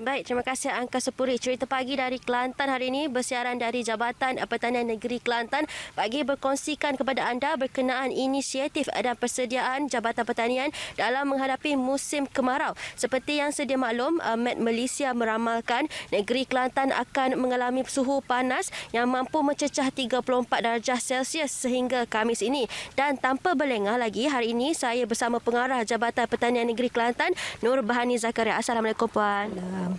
Baik, terima kasih Angka Sepuri. Cerita pagi dari Kelantan hari ini bersiaran dari Jabatan Pertanian Negeri Kelantan bagi berkongsikan kepada anda berkenaan inisiatif dan persediaan Jabatan Pertanian dalam menghadapi musim kemarau. Seperti yang sedia maklum, eh, Met Malaysia meramalkan negeri Kelantan akan mengalami suhu panas yang mampu mencecah 34 darjah Celsius sehingga Kamis ini. Dan tanpa berlengah lagi, hari ini saya bersama pengarah Jabatan Pertanian Negeri Kelantan, Nur Bahani Zakaria. Assalamualaikum Puan. Hello.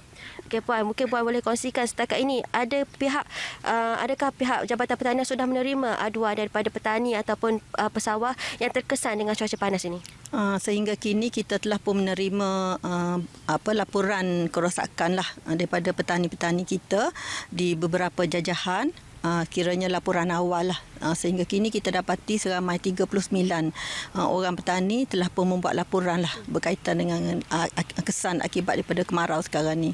Okay, puan, mungkin puan boleh kongsikan setakat ini ada pihak uh, adakah pihak Jabatan Pertanian sudah menerima aduan daripada petani ataupun uh, pesawah yang terkesan dengan cuaca panas ini? Uh, sehingga kini kita telah pun menerima uh, apa laporan kerosakan lah uh, daripada petani-petani kita di beberapa jajahan uh, kiranya laporan awal lah. Uh, sehingga kini kita dapati seramai 39 uh, ah, orang petani telah pun membuat laporan lah berkaitan dengan uh, kesan akibat daripada kemarau sekarang ni.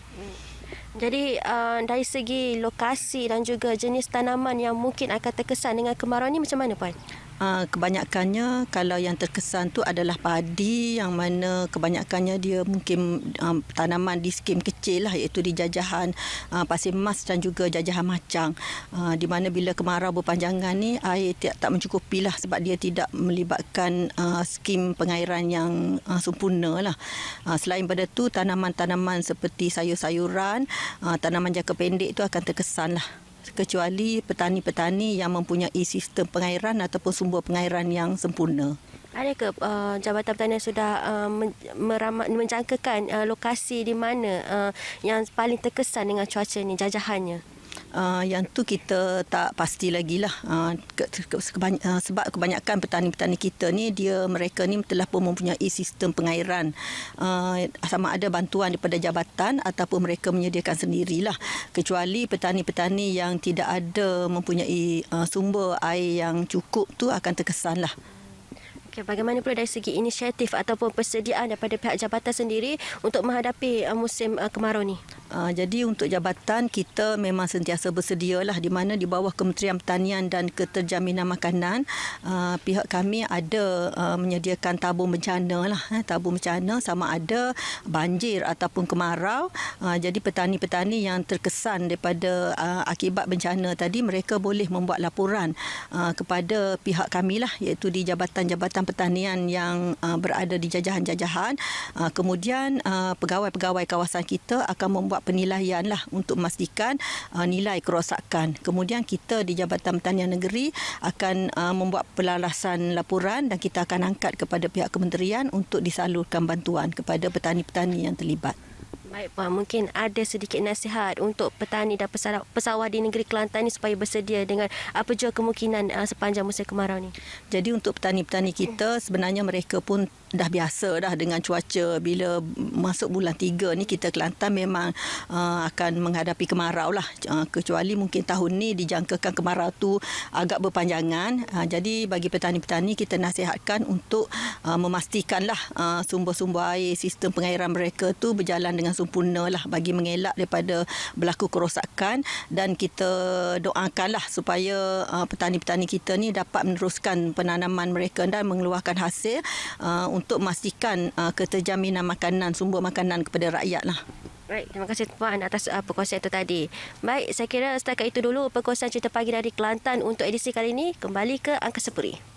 Jadi uh, dari segi lokasi dan juga jenis tanaman yang mungkin akan terkesan dengan kemarau ni macam mana Puan? Ah, kebanyakannya kalau yang terkesan tu adalah padi yang mana kebanyakannya dia mungkin uh, tanaman di skim kecil lah iaitu di jajahan uh, pasir mas dan juga jajahan macang uh, di mana bila kemarau berpanjangan ni air tak, tak mencukupi lah sebab dia tidak melibatkan uh, skim pengairan yang uh, sempurna lah uh, selain pada tu tanaman-tanaman seperti sayur-sayuran uh, tanaman jangka pendek tu akan terkesan lah kecuali petani-petani yang mempunyai sistem pengairan ataupun sumber pengairan yang sempurna. Adakah uh, Jabatan Pertanian sudah uh, menjangkakan uh, lokasi di mana uh, yang paling terkesan dengan cuaca ini, jajahannya? uh, yang tu kita tak pasti lagi lah uh, sebab kebanyakan petani-petani kita ni dia mereka ni telah pun mempunyai sistem pengairan uh, sama ada bantuan daripada jabatan ataupun mereka menyediakan sendirilah kecuali petani-petani yang tidak ada mempunyai uh, sumber air yang cukup tu akan terkesan lah Okay, bagaimana pula dari segi inisiatif ataupun persediaan daripada pihak jabatan sendiri untuk menghadapi uh, musim uh, kemarau ni? Uh, jadi untuk jabatan kita memang sentiasa bersedia lah di mana di bawah Kementerian Pertanian dan Keterjaminan Makanan uh, pihak kami ada uh, menyediakan tabung bencana lah eh, tabung bencana sama ada banjir ataupun kemarau uh, jadi petani-petani yang terkesan daripada uh, akibat bencana tadi mereka boleh membuat laporan uh, kepada pihak kami lah iaitu di jabatan-jabatan pertanian yang uh, berada di jajahan-jajahan. Uh, kemudian uh, pegawai-pegawai kawasan kita akan membuat penilaian lah untuk memastikan uh, nilai kerosakan. Kemudian kita di Jabatan Pertanian Negeri akan uh, membuat pelalasan laporan dan kita akan angkat kepada pihak kementerian untuk disalurkan bantuan kepada petani-petani yang terlibat. Baik Puan, mungkin ada sedikit nasihat untuk petani dan pesawat pesawah di negeri Kelantan ini supaya bersedia dengan apa uh, jua kemungkinan uh, sepanjang musim kemarau ini? Jadi untuk petani-petani kita, sebenarnya mereka pun dah biasa dah dengan cuaca. Bila masuk bulan tiga ni kita Kelantan memang uh, akan menghadapi kemarau lah. Uh, kecuali mungkin tahun ni dijangkakan kemarau tu agak berpanjangan. Uh, jadi bagi petani-petani kita nasihatkan untuk uh, memastikanlah uh, sumber-sumber air, sistem pengairan mereka tu berjalan dengan sempurna lah bagi mengelak daripada berlaku kerosakan dan kita doakanlah supaya uh, petani-petani kita ni dapat meneruskan penanaman mereka dan mengeluarkan hasil uh, untuk memastikan uh, keterjaminan makanan sumber makanan kepada rakyat lah. Baik, terima kasih Puan atas uh, perkongsian itu tadi. Baik, saya kira setakat itu dulu perkongsian cerita pagi dari Kelantan untuk edisi kali ini. Kembali ke Angkasa Puri.